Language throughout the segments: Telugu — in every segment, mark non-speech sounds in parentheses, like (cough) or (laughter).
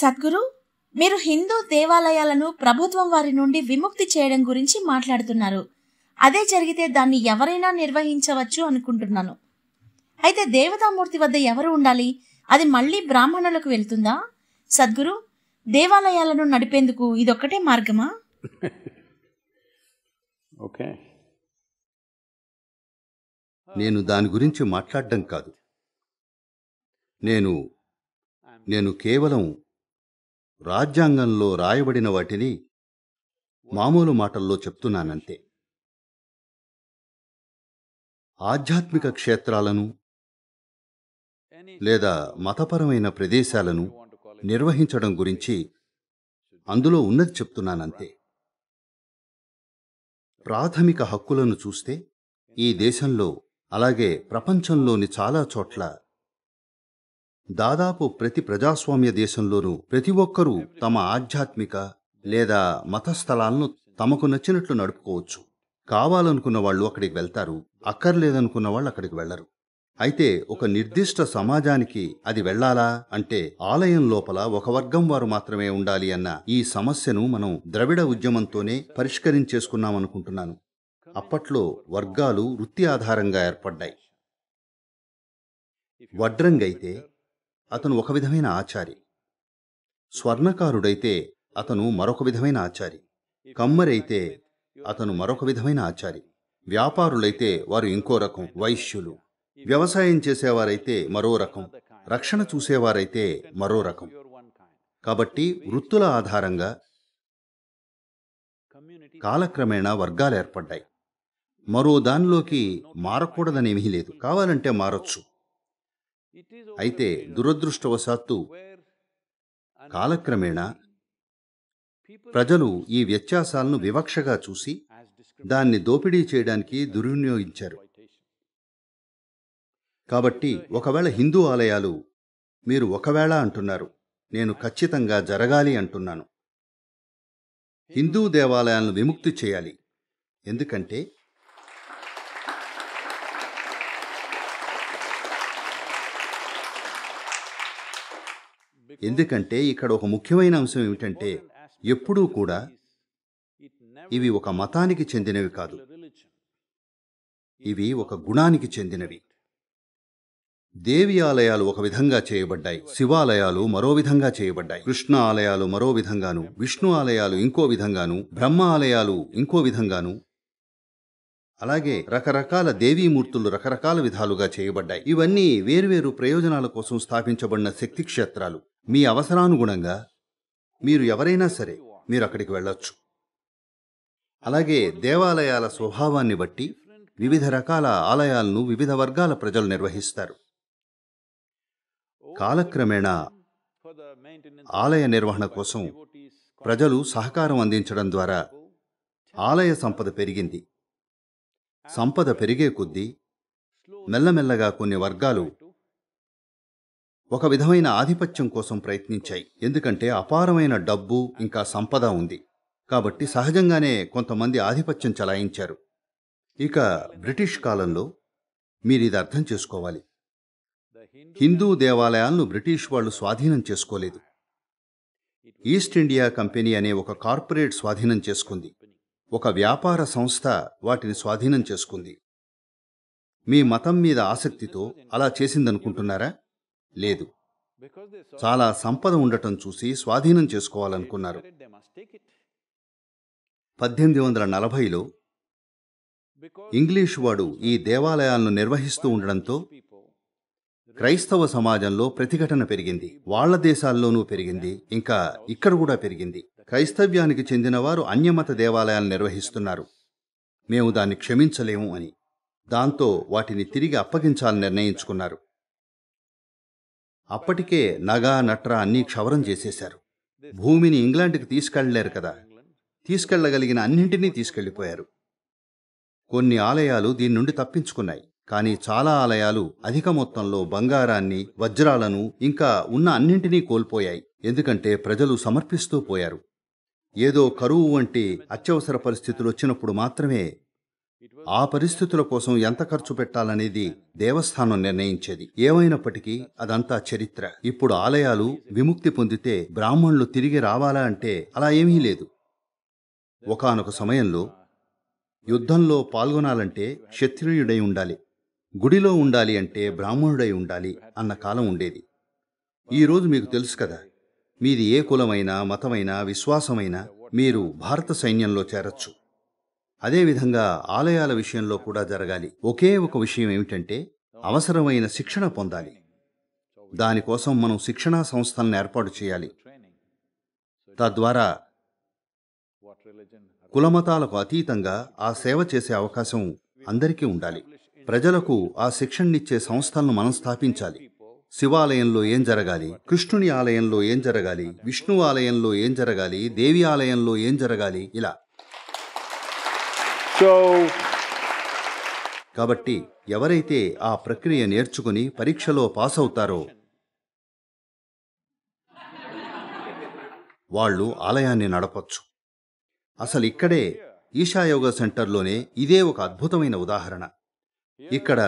సద్గురు మీరు హిందూ దేవాలయాలను ప్రభుత్వం వారి నుండి విముక్తి చేయడం గురించి మాట్లాడుతున్నారు అదే జరిగితే దాన్ని ఎవరైనా నిర్వహించవచ్చు అనుకుంటున్నాను అయితే దేవతామూర్తి వద్ద ఎవరు ఉండాలి అది మళ్ళీ బ్రాహ్మణులకు వెళ్తుందా సద్గురు దేవాలయాలను నడిపేందుకు ఇదొక్కటే మార్గమా (laughs) ఓకే నేను దాని గురించి మాట్లాడడం కాదు నేను నేను కేవలం రాజ్యాంగంలో రాయబడిన వాటిని మామూలు మాటల్లో చెప్తున్నానంతే ఆధ్యాత్మిక క్షేత్రాలను లేదా మతపరమైన ప్రదేశాలను నిర్వహించడం గురించి అందులో ఉన్నది చెప్తున్నానంతే ప్రాథమిక హక్కులను చూస్తే ఈ దేశంలో అలాగే ప్రపంచంలోని చాలా చోట్ల దాదాపు ప్రతి ప్రజాస్వామ్య దేశంలోనూ ప్రతి ఒక్కరూ తమ ఆధ్యాత్మిక లేదా మత స్థలాలను తమకు నచ్చినట్లు నడుపుకోవచ్చు కావాలనుకున్న వాళ్ళు అక్కడికి వెళ్తారు అక్కర్లేదనుకున్న వాళ్ళు అక్కడికి వెళ్లరు అయితే ఒక నిర్దిష్ట సమాజానికి అది వెళ్లాలా అంటే ఆలయం లోపల ఒక వర్గం వారు మాత్రమే ఉండాలి అన్న ఈ సమస్యను మనం ద్రవిడ ఉద్యమంతోనే పరిష్కరించేసుకున్నామనుకుంటున్నాను అప్పట్లో వర్గాలు వృత్తి ఆధారంగా ఏర్పడ్డాయి వడ్రంగైతే అతను ఒక విధమైన ఆచారి స్వర్ణకారుడైతే అతను మరొక విధమైన ఆచారి కమ్మరైతే అతను మరొక విధమైన ఆచారి వ్యాపారులైతే వారు ఇంకో రకం వైశ్యులు వ్యవసాయం చేసేవారైతే మరో రకం రక్షణ చూసేవారైతే మరో రకం కాబట్టి వృత్తుల ఆధారంగా కాలక్రమేణా వర్గాలు ఏర్పడ్డాయి మరో దానిలోకి మారకూడదనేమీ లేదు కావాలంటే మారొచ్చు అయితే దురదృష్టవశాత్తు కాలక్రమేణా ప్రజలు ఈ వ్యత్యాసాలను వివక్షగా చూసి దాన్ని దోపిడీ చేయడానికి దుర్వినియోగించారు కాబట్టి ఒకవేళ హిందూ ఆలయాలు మీరు ఒకవేళ అంటున్నారు నేను ఖచ్చితంగా జరగాలి అంటున్నాను హిందూ దేవాలయాలను విముక్తి చేయాలి ఎందుకంటే ఎందుకంటే ఇక్కడ ఒక ముఖ్యమైన అంశం ఏమిటంటే ఎప్పుడూ కూడా ఇవి ఒక మతానికి చెందినవి కాదు ఇవి ఒక గుణానికి చెందినవి దేవి ఆలయాలు ఒక విధంగా చేయబడ్డాయి శివాలయాలు మరో విధంగా చేయబడ్డాయి కృష్ణ ఆలయాలు మరో విధంగాను విష్ణు ఆలయాలు ఇంకో విధంగాను బ్రహ్మ ఆలయాలు ఇంకో విధంగాను అలాగే రకరకాల దేవీమూర్తులు రకరకాల విధాలుగా చేయబడ్డాయి ఇవన్నీ వేర్వేరు ప్రయోజనాల కోసం స్థాపించబడిన శక్తి క్షేత్రాలు మీ అవసరానుగుణంగా మీరు ఎవరైనా సరే మీరు అక్కడికి వెళ్ళొచ్చు అలాగే దేవాలయాల స్వభావాన్ని బట్టి వివిధ రకాల ఆలయాలను వివిధ వర్గాల ప్రజలు నిర్వహిస్తారు కాలక్రమేణా ఆలయ నిర్వహణ కోసం ప్రజలు సహకారం అందించడం ద్వారా ఆలయ సంపద పెరిగింది సంపద పెరిగే కొద్దీ మెల్లమెల్లగా కొన్ని వర్గాలు ఒక విధమైన ఆధిపత్యం కోసం ప్రయత్నించాయి ఎందుకంటే అపారమైన డబ్బు ఇంకా సంపద ఉంది కాబట్టి సహజంగానే కొంతమంది ఆధిపత్యం చలాయించారు ఇక బ్రిటిష్ కాలంలో మీరు ఇది అర్థం చేసుకోవాలి హిందూ దేవాలయాలను బ్రిటిష్ వాళ్ళు స్వాధీనం చేసుకోలేదు ఈస్ట్ ఇండియా కంపెనీ అనే ఒక కార్పొరేట్ స్వాధీనం చేసుకుంది ఒక వ్యాపార సంస్థ వాటిని స్వాధీనం చేసుకుంది మీ మతం మీద ఆసక్తితో అలా చేసిందనుకుంటున్నారా లేదు చాలా సంపద ఉండటం చూసి స్వాధీనం చేసుకోవాలనుకున్నారు పద్దెనిమిది వందల నలభైలో ఇంగ్లీష్ వాడు ఈ దేవాలయాలను నిర్వహిస్తూ ఉండడంతో క్రైస్తవ సమాజంలో ప్రతిఘటన పెరిగింది వాళ్ల దేశాల్లోనూ పెరిగింది ఇంకా ఇక్కడ కూడా పెరిగింది క్రైస్తవ్యానికి చెందినవారు అన్యమత దేవాలయాలు నిర్వహిస్తున్నారు మేము దాన్ని క్షమించలేము అని దాంతో వాటిని తిరిగి అప్పగించాలని నిర్ణయించుకున్నారు అప్పటికే నగా నట్రా అన్నీ క్షవరం చేసేశారు భూమిని ఇంగ్లాండ్కి తీసుకెళ్లలేరు కదా తీసుకెళ్లగలిగిన అన్నింటినీ తీసుకెళ్లిపోయారు కొన్ని ఆలయాలు దీని నుండి తప్పించుకున్నాయి కానీ చాలా ఆలయాలు అధిక మొత్తంలో బంగారాన్ని వజ్రాలను ఇంకా ఉన్న అన్నింటినీ కోల్పోయాయి ఎందుకంటే ప్రజలు సమర్పిస్తూ పోయారు ఏదో కరువు వంటి అత్యవసర పరిస్థితులు వచ్చినప్పుడు మాత్రమే ఆ పరిస్థితుల కోసం ఎంత ఖర్చు పెట్టాలనేది దేవస్థానం నిర్ణయించేది ఏమైనప్పటికీ అదంతా చరిత్ర ఇప్పుడు ఆలయాలు విముక్తి పొందితే బ్రాహ్మణులు తిరిగి రావాలా అంటే అలా ఏమీ లేదు ఒకనొక సమయంలో యుద్ధంలో పాల్గొనాలంటే క్షత్రియుడై ఉండాలి గుడిలో ఉండాలి అంటే బ్రాహ్మణుడై ఉండాలి అన్న కాలం ఉండేది ఈరోజు మీకు తెలుసు కదా మీది ఏ కులమైనా మతమైనా విశ్వాసమైనా మీరు భారత సైన్యంలో చేరచ్చు అదేవిధంగా ఆలయాల విషయంలో కూడా జరగాలి ఒకే ఒక విషయం ఏమిటంటే అవసరమైన శిక్షణ పొందాలి దానికోసం మనం శిక్షణా సంస్థలను ఏర్పాటు చేయాలి తద్వారా కులమతాలకు అతీతంగా ఆ సేవ చేసే అవకాశం అందరికీ ఉండాలి ప్రజలకు ఆ శిక్షణనిచ్చే సంస్థలను మనం స్థాపించాలి శివాలయంలో ఏం జరగాలి కృష్ణుని ఆలయంలో ఏం జరగాలి విష్ణు ఆలయంలో ఏం జరగాలి దేవి ఆలయంలో ఏం జరగాలి ఇలా కాబట్టి ఎవరైతే ఆ ప్రక్రియ నేర్చుకుని పరీక్షలో పాస్ అవుతారో వాళ్ళు ఆలయాన్ని నడపచ్చు అసలు ఇక్కడే ఈశాయోగ సెంటర్లోనే ఇదే ఒక అద్భుతమైన ఉదాహరణ ఇక్కడ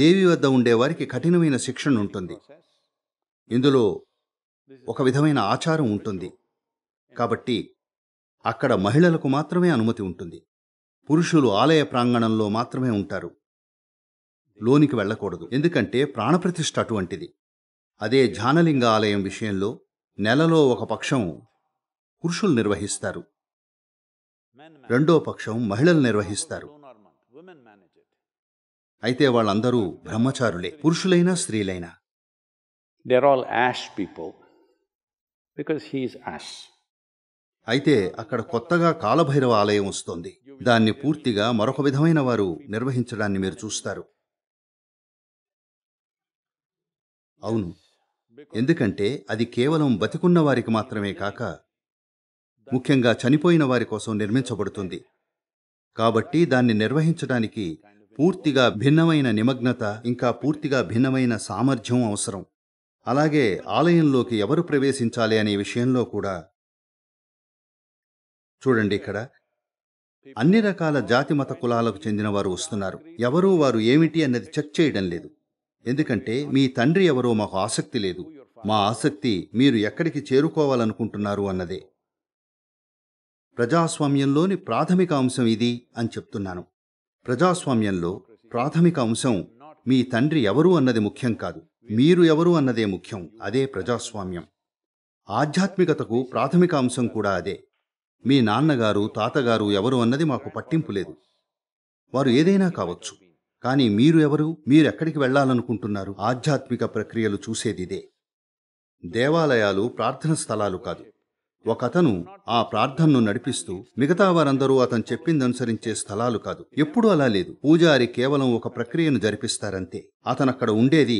దేవి వద్ద ఉండేవారికి కఠినమైన శిక్షణ ఉంటుంది ఇందులో ఒక విధమైన ఆచారం ఉంటుంది కాబట్టి అక్కడ మహిళలకు మాత్రమే అనుమతి ఉంటుంది పురుషులు ఆలయ ప్రాంగణంలో మాత్రమే ఉంటారు లోనికి వెళ్ళకూడదు ఎందుకంటే ప్రాణప్రతిష్ఠ అటువంటిది అదే జానలింగ ఆలయం విషయంలో నెలలో ఒక పక్షం పురుషులు నిర్వహిస్తారు రెండో పక్షం మహిళలు నిర్వహిస్తారు అయితే వాళ్ళందరూ బ్రహ్మచారులే పురుషులైనా స్త్రీలైనా they're all ash people because he's ash అయితే అక్కడ కొత్తగా కాలభైరవ ఆలయం వస్తోంది దాన్ని పూర్తిగా మరొక విధమైన వారు నిర్వహించడాన్ని మీరు చూస్తారు అవును ఎందుకంటే అది కేవలం బతికున్న వారికి మాత్రమే కాక ముఖ్యంగా చనిపోయిన వారి కోసం నిర్మించబడుతుంది కాబట్టి దాన్ని నిర్వహించడానికి పూర్తిగా భిన్నమైన నిమగ్నత ఇంకా పూర్తిగా భిన్నమైన సామర్థ్యం అవసరం అలాగే ఆలయంలోకి ఎవరు ప్రవేశించాలి అనే విషయంలో కూడా చూడండి ఇక్కడ అన్ని రకాల జాతి మత కులాలకు చెందిన వారు వస్తున్నారు ఎవరూ వారు ఏమిటి అన్నది చెక్ చేయడం లేదు ఎందుకంటే మీ తండ్రి ఎవరో మాకు ఆసక్తి లేదు మా ఆసక్తి మీరు ఎక్కడికి చేరుకోవాలనుకుంటున్నారు అన్నదే ప్రజాస్వామ్యంలోని ప్రాథమిక అంశం ఇది అని చెప్తున్నాను ప్రజాస్వామ్యంలో ప్రాథమిక అంశం మీ తండ్రి ఎవరు అన్నది ముఖ్యం కాదు మీరు ఎవరు అన్నదే ముఖ్యం అదే ప్రజాస్వామ్యం ఆధ్యాత్మికతకు ప్రాథమిక అంశం కూడా అదే మీ నాన్నగారు తాతగారు ఎవరు అన్నది మాకు పట్టింపు లేదు వారు ఏదైనా కావచ్చు కానీ మీరు ఎవరు మీరెక్కడికి వెళ్ళాలనుకుంటున్నారు ఆధ్యాత్మిక ప్రక్రియలు చూసేదిదే దేవాలయాలు ప్రార్థన స్థలాలు కాదు ఒకతను ఆ ప్రార్థనను నడిపిస్తూ మిగతా వారందరూ అతను చెప్పిందనుసరించే స్థలాలు కాదు ఎప్పుడూ అలా లేదు పూజారి కేవలం ఒక ప్రక్రియను జరిపిస్తారంతే అతనక్కడ ఉండేది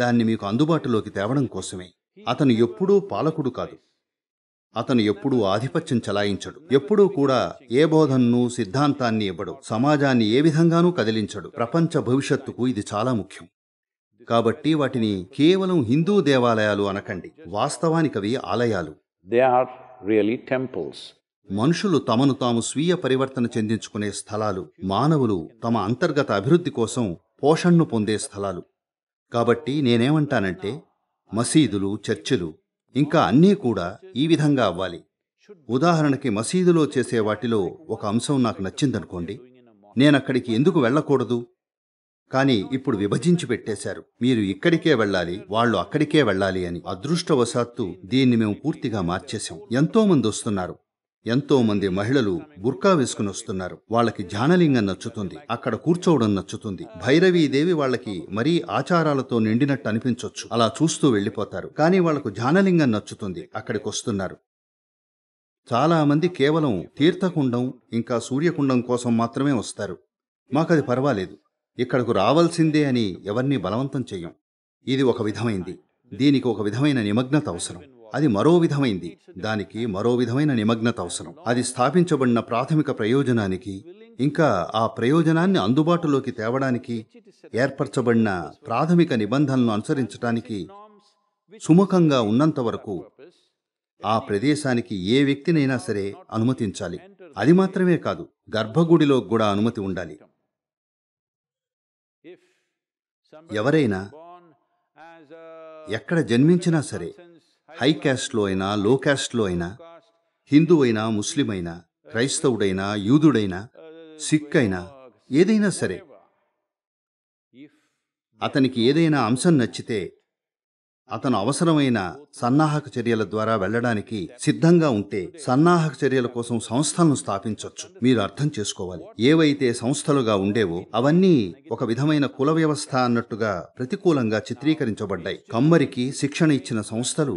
దాన్ని మీకు అందుబాటులోకి తేవడం కోసమే అతను ఎప్పుడూ పాలకుడు కాదు అతను ఎప్పుడూ ఆధిపత్యం చలాయించడు ఎప్పుడూ కూడా ఏ బోధనను సిద్ధాంతాన్ని ఇవ్వడు సమాజాన్ని ఏ విధంగానూ కదిలించడు ప్రపంచ భవిష్యత్తుకు ఇది చాలా ముఖ్యం కాబట్టి వాటిని కేవలం హిందూ దేవాలయాలు అనకండి వాస్తవానికవి ఆలయాలు దే ఆర్ రియలీ టెంపుల్స్ మనుషులు తమను తాము స్వీయ పరివర్తన చెందించుకునే స్థలాలు మానవులు తమ అంతర్గత అభివృద్ధి కోసం పోషణను పొందే స్థలాలు కాబట్టి నేనేమంటానంటే మసీదులు చర్చిలు ఇంకా అన్నీ కూడా ఈ విధంగా అవ్వాలి ఉదాహరణకి మసీదులో చేసే వాటిలో ఒక అంశం నాకు నచ్చిందనుకోండి నేనక్కడికి ఎందుకు వెళ్ళకూడదు కానీ ఇప్పుడు విభజించి పెట్టేశారు మీరు ఇక్కడికే వెళ్ళాలి వాళ్ళు అక్కడికే వెళ్ళాలి అని అదృష్టవశాత్తు దీన్ని మేము పూర్తిగా మార్చేశాం ఎంతో మంది వస్తున్నారు ఎంతో మంది మహిళలు బుర్కా వేసుకుని వస్తున్నారు వాళ్ళకి జానలింగం నచ్చుతుంది అక్కడ కూర్చోవడం నచ్చుతుంది భైరవీదేవి వాళ్ళకి మరీ ఆచారాలతో నిండినట్టు అనిపించవచ్చు అలా చూస్తూ వెళ్ళిపోతారు కానీ వాళ్లకు జానలింగం నచ్చుతుంది అక్కడికి వస్తున్నారు చాలామంది కేవలం తీర్థకుండం ఇంకా సూర్యకుండం కోసం మాత్రమే వస్తారు మాకది పర్వాలేదు ఇక్కడకు రావాల్సిందే అని ఎవరిని బలవంతం చెయ్యం ఇది ఒక విధమైంది దీనికి ఒక విధమైన నిమగ్నత అవసరం అది మరో విధమైంది దానికి మరో విధమైన నిమగ్నత అవసరం అది స్థాపించబడిన ప్రాథమిక ప్రయోజనానికి ఇంకా ఆ ప్రయోజనాన్ని అందుబాటులోకి తేవడానికి ఏర్పరచబడిన ప్రాథమిక నిబంధనలను అనుసరించడానికి సుముఖంగా ఉన్నంత వరకు ఆ ప్రదేశానికి ఏ వ్యక్తినైనా సరే అనుమతించాలి అది మాత్రమే కాదు గర్భగుడిలో కూడా అనుమతి ఉండాలి ఎవరైనా ఎక్కడ జన్మించినా సరే హై క్యాస్ట్లో అయినా లో క్యాస్ట్లో అయినా హిందూ అయినా ముస్లిం అయినా uh, క్రైస్తవుడైనా యూదుడైనా uh, సిక్ అయినా ఏదైనా సరే అతనికి ఏదైనా అంశం నచ్చితే అతను అవసరమైన సన్నాహక చర్యల ద్వారా వెళ్ళడానికి సిద్ధంగా ఉంటే సన్నాహక చర్యల కోసం సంస్థలను స్థాపించవచ్చు మీరు అర్థం చేసుకోవాలి ఏవైతే సంస్థలుగా ఉండేవో అవన్నీ ఒక విధమైన కుల వ్యవస్థ అన్నట్టుగా ప్రతికూలంగా చిత్రీకరించబడ్డాయి కమ్మరికి శిక్షణ ఇచ్చిన సంస్థలు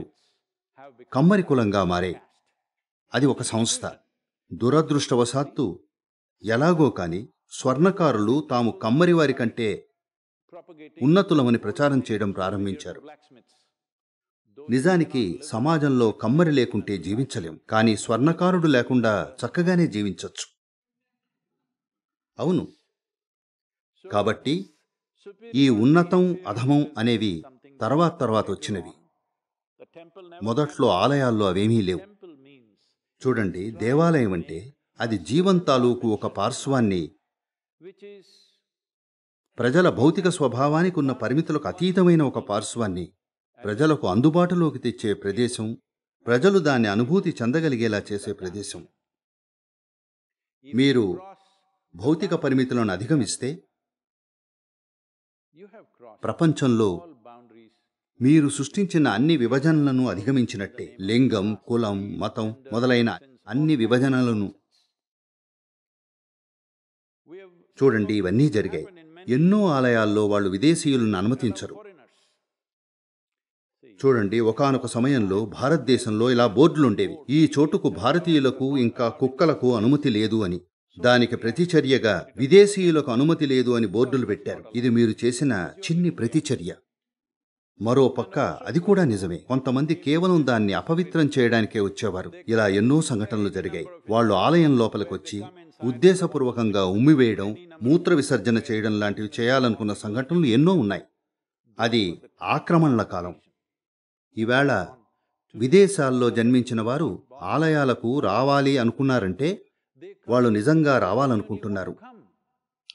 కమ్మరి కులంగా మారే అది ఒక సంస్థ దురదృష్టవశాత్తు ఎలాగో కాని స్వర్ణకారులు తాము కమ్మరివారి కంటే ఉన్నతులమని ప్రచారం చేయడం ప్రారంభించారు నిజానికి సమాజంలో కమ్మరి లేకుంటే జీవించలేం కానీ స్వర్ణకారుడు లేకుండా చక్కగానే జీవించవచ్చు అవును కాబట్టి ఈ ఉన్నతం అధమం అనేవి తర్వాత తర్వాత వచ్చినవి మొదట్లో ఆలయాల్లో అవేమీ లేవు చూడండి దేవాలయం అంటే అది జీవం తాలూకు ఒక పార్శ్వాన్ని ప్రజల భౌతిక స్వభావానికి ఉన్న పరిమితులకు అతీతమైన ఒక పార్శ్వాన్ని ప్రజలకు అందుబాటులోకి తెచ్చే ప్రదేశం ప్రజలు దాన్ని అనుభూతి చెందగలిగేలా చేసే ప్రదేశం మీరు భౌతిక పరిమితులను అధిగమిస్తే ప్రపంచంలో మీరు సృష్టించిన అన్ని విభజనలను అధిగమించినట్టే లింగం కులం మతం మొదలైన అన్ని విభజనలను చూడండి ఇవన్నీ జరిగాయి ఎన్నో ఆలయాల్లో వాళ్ళు విదేశీయులను అనుమతించరు చూడండి ఒకనొక సమయంలో భారతదేశంలో ఇలా బోర్డులుండేవి ఈ చోటుకు భారతీయులకు ఇంకా కుక్కలకు అనుమతి లేదు అని దానికి ప్రతిచర్యగా విదేశీయులకు అనుమతి లేదు అని బోర్డులు పెట్టారు ఇది మీరు చేసిన చిన్ని ప్రతిచర్య మరో పక్క అది కూడా నిజమే కొంతమంది కేవలం దాన్ని అపవిత్రం చేయడానికే వచ్చేవారు ఇలా ఎన్నో సంఘటనలు జరిగాయి వాళ్ళు ఆలయం లోపలికొచ్చి ఉద్దేశపూర్వకంగా ఉమ్మివేయడం మూత్ర విసర్జన చేయడం లాంటివి చేయాలనుకున్న సంఘటనలు ఎన్నో ఉన్నాయి అది ఆక్రమణల కాలం ఈవేళ విదేశాల్లో జన్మించిన వారు ఆలయాలకు రావాలి అనుకున్నారంటే వాళ్ళు నిజంగా రావాలనుకుంటున్నారు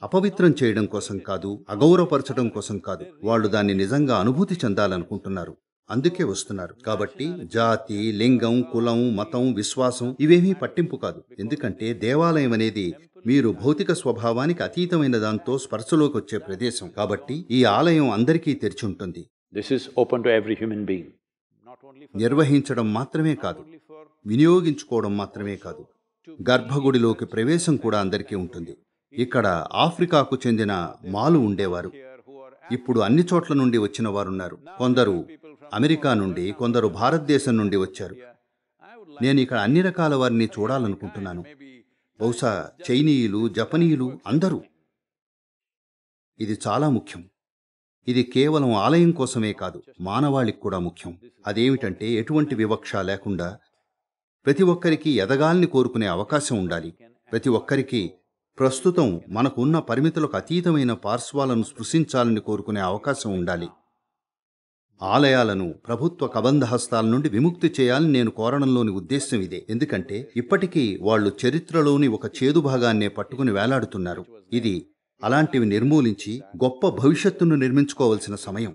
అపవిత్రం చేయడం కోసం కాదు అగౌరవపరచడం కోసం కాదు వాళ్ళు దాన్ని నిజంగా అనుభూతి చెందాలనుకుంటున్నారు అందుకే వస్తున్నారు కాబట్టి జాతి లింగం కులం మతం విశ్వాసం ఇవేమీ పట్టింపు కాదు ఎందుకంటే దేవాలయం అనేది మీరు భౌతిక స్వభావానికి అతీతమైన దాంతో స్పర్శలోకి వచ్చే ప్రదేశం కాబట్టి ఈ ఆలయం అందరికీ తెరిచి ఉంటుంది this is open to every human being నిర్వహించడం మాత్రమే కాదు వినియోగించుకోవడం మాత్రమే కాదు గర్భగుడిలోకి ప్రవేశం కూడా అందరికీ ఉంటుంది ఇక్కడ ఆఫ్రికాకు చెందిన మాలు ఉండేవారు ఇప్పుడు అన్ని చోట్ల నుండి వచ్చిన వారున్నారు కొందరు అమెరికా నుండి కొందరు భారతదేశం నుండి వచ్చారు నేను ఇక్కడ అన్ని రకాల వారిని చూడాలనుకుంటున్నాను బహుశా చైనీయులు జపనీయులు అందరూ ఇది చాలా ముఖ్యం ఇది కేవలం ఆలయం కోసమే కాదు మానవాళికి కూడా ముఖ్యం అదేమిటంటే ఎటువంటి వివక్ష లేకుండా ప్రతి ఒక్కరికి ఎదగాలని కోరుకునే అవకాశం ఉండాలి ప్రతి ఒక్కరికి ప్రస్తుతం మనకు ఉన్న పరిమితులకు అతీతమైన పార్శ్వాలను స్పృశించాలని కోరుకునే అవకాశం ఉండాలి ఆలయాలను ప్రభుత్వ కబంధ హస్తాల నుండి విముక్తి చేయాలని నేను కోరడంలోని ఉద్దేశం ఇదే ఎందుకంటే ఇప్పటికీ వాళ్ళు చరిత్రలోని ఒక చేదు భాగాన్నే పట్టుకుని వేలాడుతున్నారు ఇది అలాంటివి నిర్మూలించి గొప్ప భవిష్యత్తును నిర్మించుకోవలసిన సమయం